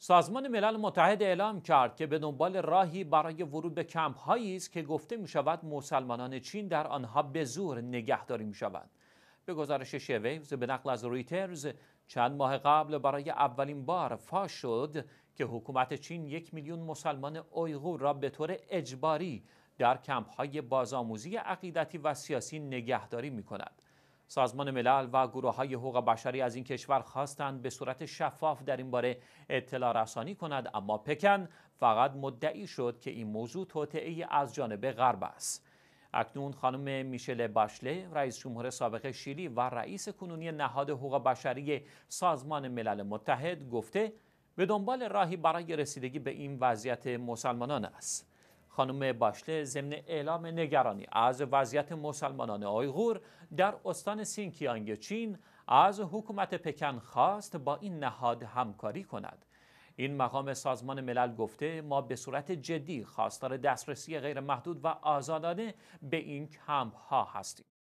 سازمان ملل متحد اعلام کرد که به دنبال راهی برای ورود به کمپ هایی است که گفته می شود مسلمانان چین در آنها به زور نگهداری می شود. به گزارش شویوز به نقل از رویترز چند ماه قبل برای اولین بار فاش شد که حکومت چین یک میلیون مسلمان اویغور را به طور اجباری در کمپ های بازآموزی عقیدتی و سیاسی نگهداری می کند. سازمان ملل و گروه های حقوق بشری از این کشور خواستند به صورت شفاف در این باره اطلاع رسانی کند اما پکن فقط مدعی شد که این موضوع توطعه از جانب غرب است اکنون خانم میشل باشله رئیس جمهور سابق شیلی و رئیس کنونی نهاد حقوق بشری سازمان ملل متحد گفته به دنبال راهی برای رسیدگی به این وضعیت مسلمانان است خانم باشله ضمن اعلام نگرانی از وضعیت مسلمانان آیغور در استان سینکیانگ چین از حکومت پکن خواست با این نهاد همکاری کند این مقام سازمان ملل گفته ما به صورت جدی خواستار دسترسی غیرمحدود و آزادانه به این کمپ ها هستیم